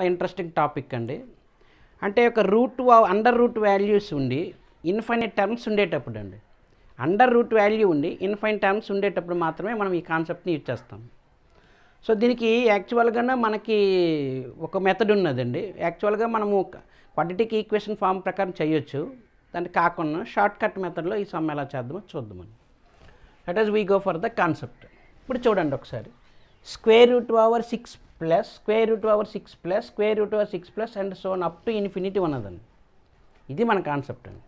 చాలా interesting topic అండి అంటే ఒక రూట్ అండర్ రూట్ వాల్యూస్ ఉండి ఇన్ఫైనైట్ టర్మ్స్ ఉండేటప్పుడు అండి అండర్ రూట్ వాల్యూ ఉండి ఇన్ఫైన్ టర్మ్స్ ఉండేటప్పుడు మాత్రమే మనం ఈ కాన్సెప్ట్ని యూజ్ చేస్తాం సో దీనికి యాక్చువల్గా మనకి ఒక మెథడ్ ఉన్నదండి యాక్చువల్గా మనము క్వాంటిటీకి ఈక్వేషన్ ఫామ్ ప్రకారం చేయొచ్చు దానికి కాకుండా షార్ట్ కట్ మెథడ్లో ఈ సమ్ ఎలా చేద్దామో చూద్దామని that is we go for the concept ఇప్పుడు చూడండి ఒకసారి square root over six plus square root over six plus square root over six plus and so on up to infinity ఉన్నదండి ఇది మన కాన్సెప్ట్ అండి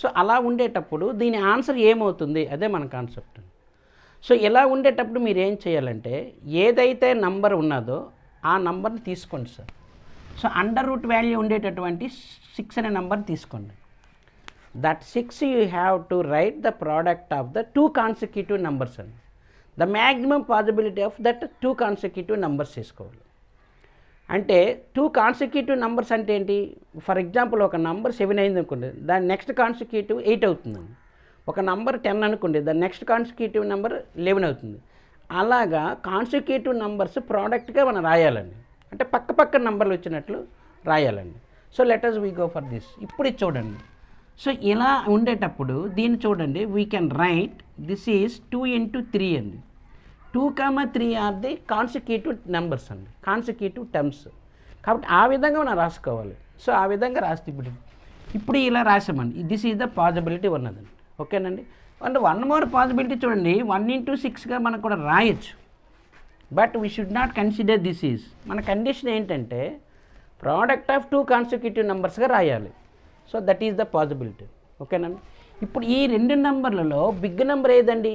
సో అలా ఉండేటప్పుడు దీని ఆన్సర్ ఏమవుతుంది అదే మన కాన్సెప్ట్ అండి సో ఇలా ఉండేటప్పుడు మీరు ఏం చేయాలంటే ఏదైతే నంబర్ ఉన్నదో ఆ నంబర్ని తీసుకోండి sir so under root value ఉండేటటువంటి సిక్స్ అనే నంబర్ తీసుకోండి that six you have to write the product of the two consecutive numbers అండి the maximum possibility of that two consecutive numbers తీసుకోవాలి అంటే టూ కాన్సిక్యూటివ్ నెంబర్స్ అంటే ఏంటి for example ఒక number seven అయింది అనుకోండి దాని నెక్స్ట్ కాన్సిక్యూటివ్ ఎయిట్ అవుతుంది ఒక నంబర్ టెన్ అనుకోండి దాని నెక్స్ట్ కాన్సిక్యూటివ్ నెంబర్ లెవెన్ అవుతుంది అలాగా కాన్సిక్యూటివ్ నంబర్స్ ప్రోడక్ట్గా మనం రాయాలండి అంటే పక్క పక్క నంబర్లు వచ్చినట్లు రాయాలండి so letters we go for this ఇప్పుడు చూడండి సో ఇలా ఉండేటప్పుడు దీన్ని చూడండి we can write this is two into three అండి two comma three are the consecutive numbers అండి కాన్సిక్యూటివ్ టర్మ్స్ కాబట్టి ఆ విధంగా మనం రాసుకోవాలి సో ఆ విధంగా రాస్తే ఇప్పుడు ఇప్పుడు ఇలా రాసామండి దిస్ ఈజ్ ద పాసిబిలిటీ ఉన్నదండి ఓకేనండి అంటే వన్ మోర్ పాసిబిలిటీ చూడండి వన్ ఇంటూ సిక్స్గా మనం కూడా రాయొచ్చు but we should not consider this is మన కండిషన్ ఏంటంటే ప్రోడక్ట్ ఆఫ్ టూ కాన్సిక్యూటివ్ నెంబర్స్గా రాయాలి so that is the possibility ఓకేనండి ఇప్పుడు ఈ రెండు నెంబర్లలో బిగ్ నెంబర్ ఏదండి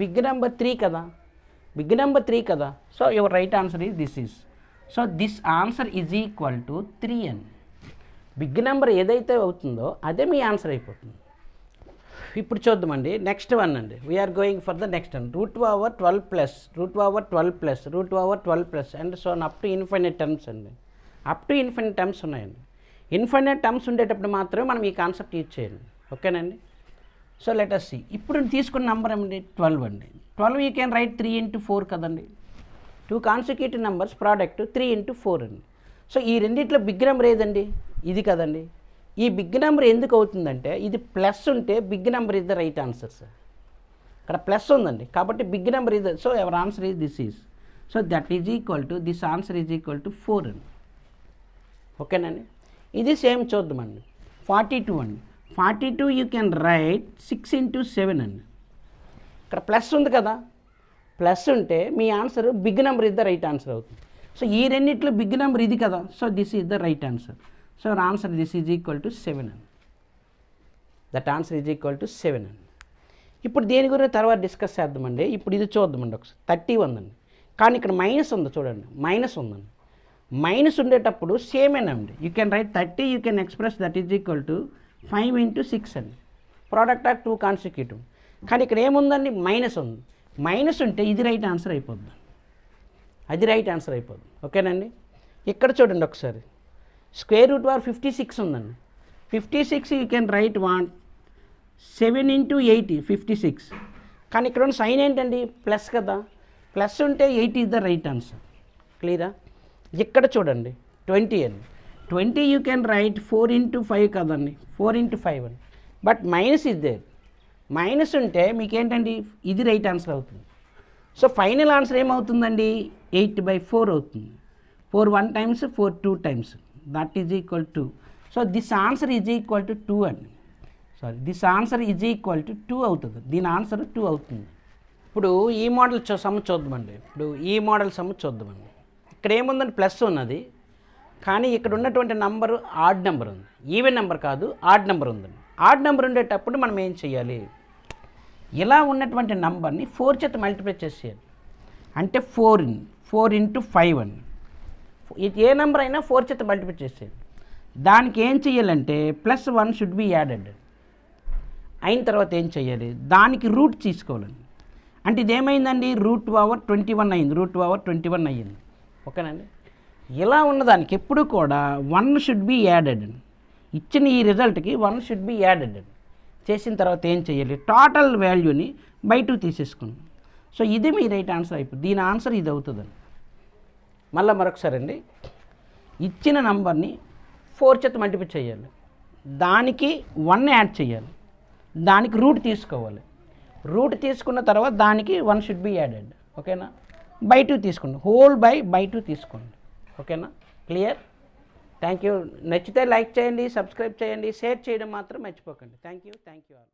బిగ్ నెంబర్ త్రీ కదా బిగ్ నెంబర్ త్రీ కదా so your right answer is this is so this answer is equal to three and big number ఏదైతే అవుతుందో అదే మీ ఆన్సర్ అయిపోతుంది ఇప్పుడు చూద్దామండి నెక్స్ట్ వన్ అండి we are going for the next one root over twelve plus root over twelve plus root over twelve plus and so up to infinite terms అండి up to infinite terms ఉన్నాయండి infinite terms ఉండేటప్పుడు మాత్రమే మనం ఈ concept use చేయండి ఓకేనండి so letters C ఇప్పుడు తీసుకున్న నెంబర్ ఏమండి ట్వెల్వ్ అండి twelve you can write three into four కదండి two consecutive numbers product three into four అండి సో ఈ రెండిట్లో బిగ్ నెంబర్ ఏదండి ఇది కదండి ఈ బిగ్ నెంబర్ ఎందుకు అవుతుందంటే ఇది ప్లస్ ఉంటే big number is the right answer sir ఇక్కడ ప్లస్ ఉందండి కాబట్టి big number is so ever answer is this is so that is equal to this answer is equal to four అండి ఓకేనండి ఇది సేమ్ చూద్దామండి ఫార్టీ టూ అండి forty two you can write six into seven అండి ఇక్కడ plus ఉంది కదా plus ఉంటే మీ answer big number is the right answer అవుతుంది సో ఈ రెండిట్లో బిగ్ నెంబర్ ఇది కదా so this is the right answer so answer this is equal to seven అండి that answer is equal to seven అండి ఇప్పుడు దేని గురించి తర్వాత డిస్కస్ చేద్దామండి ఇప్పుడు ఇది చూద్దామండి ఒకసారి థర్టీ ఉందండి కానీ ఇక్కడ మైనస్ ఉంది చూడండి మైనస్ ఉందండి మైనస్ ఉండేటప్పుడు సేమేనండి you can write thirty you can express that is equal to five into six అని ప్రోడక్ట్ ఆఫ్ టూ కాన్సిక్యూటివ్ కానీ ఇక్కడ ఏముందండి మైనస్ ఉంది మైనస్ ఉంటే ఇది రైట్ ఆన్సర్ అయిపోద్ది అది రైట్ ఆన్సర్ అయిపోద్ది ఓకేనండి ఇక్కడ చూడండి ఒకసారి square root over fifty six ఉందండి fifty six you can write one seven into eighty fifty six కానీ ఇక్కడ ఉన్న సైన్ ఏంటండి ప్లస్ కదా ప్లస్ ఉంటే eighty is the right answer క్లియరా ఇక్కడ చూడండి ట్వంటీ అండి twenty you can write four into five కదండి ఫోర్ ఇంటూ ఫైవ్ అని బట్ మైనస్ ఇస్ మైనస్ ఉంటే మీకేంటండి ఇది రైట్ ఆన్సర్ అవుతుంది సో ఫైనల్ ఆన్సర్ ఏమవుతుందండి ఎయిట్ బై ఫోర్ అవుతుంది four one times four two times that is equal to so this answer is equal to two అండి sorry this answer is equal to two అవుతుంది దీని answer two అవుతుంది ఇప్పుడు ఈ model some చూద్దామండి ఇప్పుడు ఈ మోడల్ సమ్ చూద్దామండి ఇక్కడ ఏముందండి ప్లస్ ఉన్నది కానీ ఇక్కడ ఉన్నటువంటి నంబర్ ఆడ్ నెంబర్ ఉంది ఈవెన్ నెంబర్ కాదు ఆడ్ నెంబర్ ఉంది ఆడ్ నెంబర్ ఉండేటప్పుడు మనం ఏం చేయాలి ఇలా ఉన్నటువంటి నంబర్ని ఫోర్ చేత మల్టిప్లై చేసేయాలి అంటే four in four into five అని ఏ నెంబర్ అయినా ఫోర్ చేత మల్టిప్లై చేసేయాలి దానికి ఏం చేయాలంటే plus one should be added అయిన తర్వాత ఏం చేయాలి దానికి రూట్ తీసుకోవాలండి అంటే ఇదేమైందండి రూట్ అవర్ ట్వంటీ వన్ అయింది రూట్ అవర్ ట్వంటీ వన్ అయ్యింది ఓకేనండి ఇలా ఉన్నదానికి ఎప్పుడు కూడా వన్ షుడ్ బి యాడెడ్ ఇచ్చిన ఈ రిజల్ట్కి వన్ షుడ్ బి యాడెడ్ చేసిన తర్వాత ఏం చేయాలి టోటల్ వాల్యూని బై టూ సో ఇది మీ రైట్ ఆన్సర్ అయిపోయి దీని ఆన్సర్ ఇది అవుతుందండి మళ్ళీ మరొకసారి అండి ఇచ్చిన నంబర్ని ఫోర్ చేత మల్టిపై చేయాలి దానికి వన్ యాడ్ చేయాలి దానికి రూట్ తీసుకోవాలి రూట్ తీసుకున్న తర్వాత దానికి వన్ షుడ్ బి యాడెడ్ ఓకేనా బై టూ తీసుకోండి హోల్ బై బై టూ తీసుకోండి ఓకేనా క్లియర్ థ్యాంక్ యూ నచ్చితే లైక్ చేయండి సబ్స్క్రైబ్ చేయండి షేర్ చేయడం మాత్రం మర్చిపోకండి thank you thank you all